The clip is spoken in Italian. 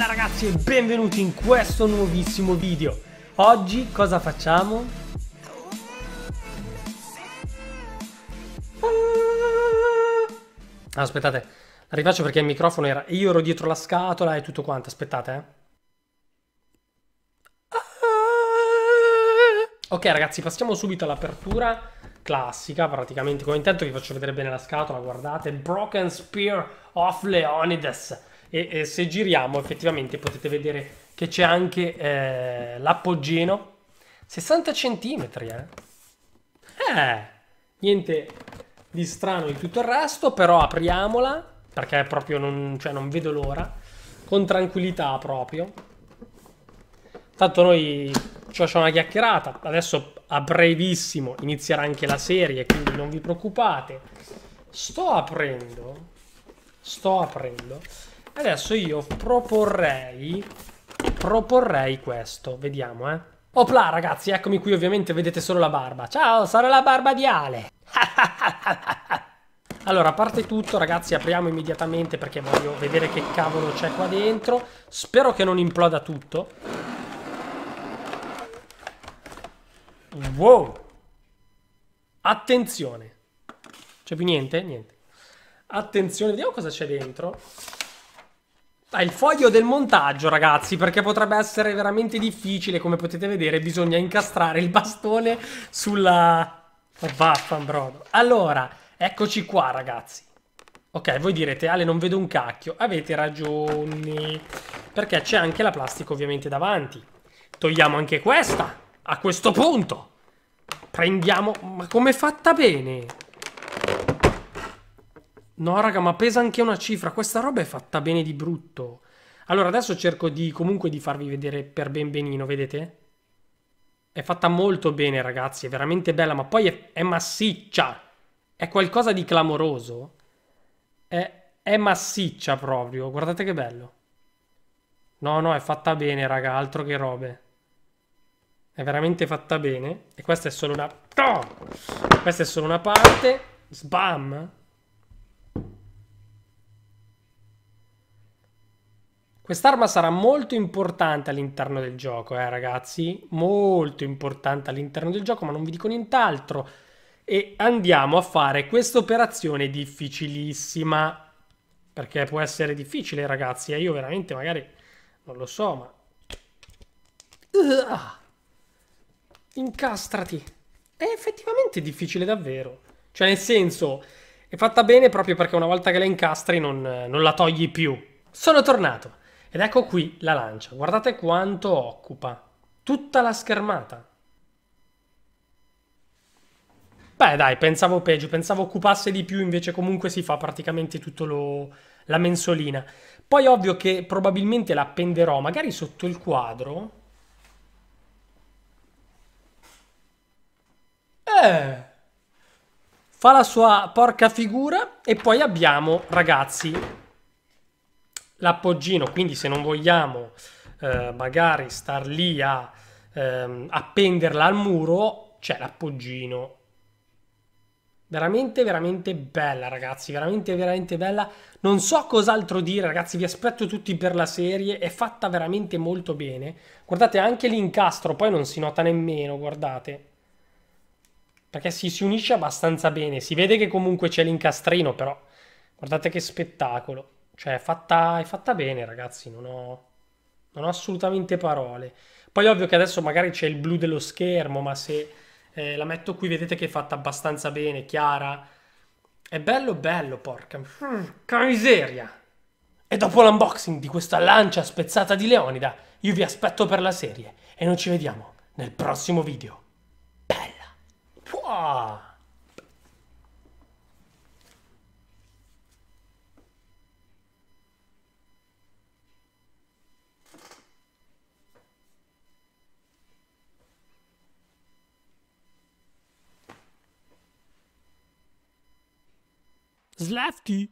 Bella ragazzi e benvenuti in questo nuovissimo video. Oggi cosa facciamo? Ah, aspettate, la rifaccio perché il microfono era... Io ero dietro la scatola e tutto quanto, aspettate eh. Ok ragazzi, passiamo subito all'apertura classica, praticamente come intento vi faccio vedere bene la scatola, guardate, Broken Spear of Leonidas e, se giriamo effettivamente potete vedere che c'è anche eh, l'appoggino 60 centimetri eh. eh niente di strano di tutto il resto però apriamola perché proprio non, cioè non vedo l'ora con tranquillità proprio tanto noi ci facciamo una chiacchierata adesso a brevissimo inizierà anche la serie quindi non vi preoccupate sto aprendo sto aprendo Adesso io proporrei, proporrei questo, vediamo eh. Opla ragazzi, eccomi qui ovviamente, vedete solo la barba. Ciao, sarà la barba di Ale. Allora, a parte tutto, ragazzi, apriamo immediatamente perché voglio vedere che cavolo c'è qua dentro. Spero che non imploda tutto. Wow! Attenzione! C'è più niente? Niente. Attenzione, vediamo cosa c'è dentro. Ah, il foglio del montaggio, ragazzi, perché potrebbe essere veramente difficile, come potete vedere, bisogna incastrare il bastone sulla... Oh, vaffan, bro. Allora, eccoci qua, ragazzi. Ok, voi direte, Ale, non vedo un cacchio. Avete ragione, perché c'è anche la plastica ovviamente davanti. Togliamo anche questa, a questo punto. Prendiamo... Ma com'è fatta bene? No, raga, ma pesa anche una cifra. Questa roba è fatta bene di brutto. Allora, adesso cerco di comunque di farvi vedere per ben benino, vedete? È fatta molto bene, ragazzi, è veramente bella, ma poi è, è massiccia. È qualcosa di clamoroso. È, è massiccia proprio, guardate che bello. No, no, è fatta bene, raga, altro che robe. È veramente fatta bene. E questa è solo una... Oh! Questa è solo una parte. Sbam! Quest'arma sarà molto importante all'interno del gioco, eh ragazzi, molto importante all'interno del gioco, ma non vi dico nient'altro. E andiamo a fare questa operazione difficilissima, perché può essere difficile ragazzi, e eh? io veramente magari non lo so, ma... Uh, incastrati! È effettivamente difficile davvero. Cioè nel senso, è fatta bene proprio perché una volta che la incastri non, non la togli più. Sono tornato! Ed ecco qui la lancia, guardate quanto occupa, tutta la schermata. Beh dai, pensavo peggio, pensavo occupasse di più, invece comunque si fa praticamente tutto la mensolina. Poi ovvio che probabilmente la appenderò, magari sotto il quadro. Eh, fa la sua porca figura e poi abbiamo, ragazzi, l'appoggino, quindi se non vogliamo eh, magari star lì a ehm, appenderla al muro, c'è l'appoggino. Veramente, veramente bella, ragazzi. Veramente, veramente bella. Non so cos'altro dire, ragazzi. Vi aspetto tutti per la serie. È fatta veramente molto bene. Guardate anche l'incastro, poi non si nota nemmeno. Guardate perché si, si unisce abbastanza bene. Si vede che comunque c'è l'incastrino, però guardate che spettacolo. Cioè, è fatta, è fatta bene, ragazzi, non ho, non ho assolutamente parole. Poi ovvio che adesso magari c'è il blu dello schermo, ma se eh, la metto qui vedete che è fatta abbastanza bene, chiara. È bello bello, porca, porca mm, miseria. E dopo l'unboxing di questa lancia spezzata di Leonida, io vi aspetto per la serie e noi ci vediamo nel prossimo video. Bella! Wow. Lefty.